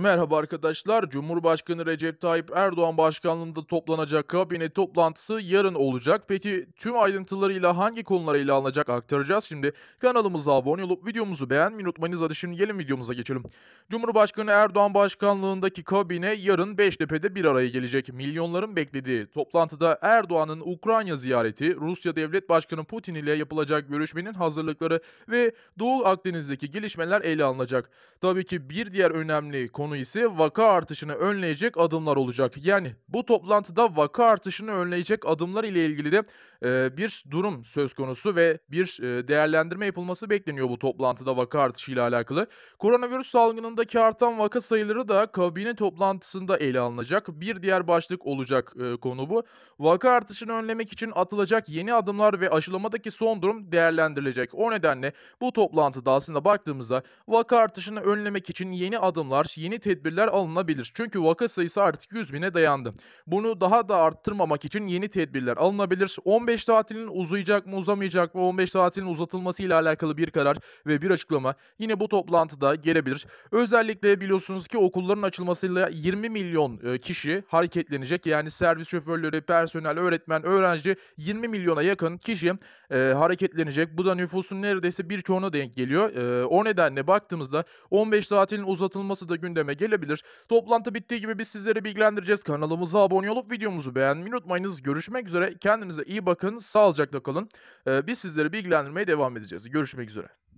Merhaba arkadaşlar. Cumhurbaşkanı Recep Tayyip Erdoğan başkanlığında toplanacak kabine toplantısı yarın olacak. Peki tüm ayrıntılarıyla hangi konulara ile alınacak aktaracağız şimdi. Kanalımıza abone olup videomuzu beğenmeyi unutmayınız. Hadi şimdi gelin videomuza geçelim. Cumhurbaşkanı Erdoğan başkanlığındaki kabine yarın Beştepe'de bir araya gelecek. Milyonların beklediği toplantıda Erdoğan'ın Ukrayna ziyareti, Rusya Devlet Başkanı Putin ile yapılacak görüşmenin hazırlıkları ve Doğu Akdeniz'deki gelişmeler ele alınacak. Tabii ki bir diğer önemli konu konu ise vaka artışını önleyecek adımlar olacak. Yani bu toplantıda vaka artışını önleyecek adımlar ile ilgili de e, bir durum söz konusu ve bir e, değerlendirme yapılması bekleniyor bu toplantıda vaka artışı ile alakalı. Koronavirüs salgınındaki artan vaka sayıları da kabine toplantısında ele alınacak. Bir diğer başlık olacak e, konu bu. Vaka artışını önlemek için atılacak yeni adımlar ve aşılamadaki son durum değerlendirilecek. O nedenle bu toplantıda aslında baktığımızda vaka artışını önlemek için yeni adımlar, yeni yeni tedbirler alınabilir. Çünkü vaka sayısı artık 100 bine dayandı. Bunu daha da arttırmamak için yeni tedbirler alınabilir. 15 tatilin uzayacak mı uzamayacak mı 15 tatilin uzatılması ile alakalı bir karar ve bir açıklama yine bu toplantıda gelebilir. Özellikle biliyorsunuz ki okulların açılmasıyla 20 milyon e, kişi hareketlenecek. Yani servis şoförleri, personel, öğretmen, öğrenci 20 milyona yakın kişi e, hareketlenecek. Bu da nüfusun neredeyse birçoğuna denk geliyor. E, o nedenle baktığımızda 15 tatilin uzatılması da gündem gündeme gelebilir. Toplantı bittiği gibi biz sizleri bilgilendireceğiz. Kanalımıza abone olup videomuzu beğenmeyi unutmayınız. Görüşmek üzere. Kendinize iyi bakın. Sağlıcakla kalın. Ee, biz sizleri bilgilendirmeye devam edeceğiz. Görüşmek üzere.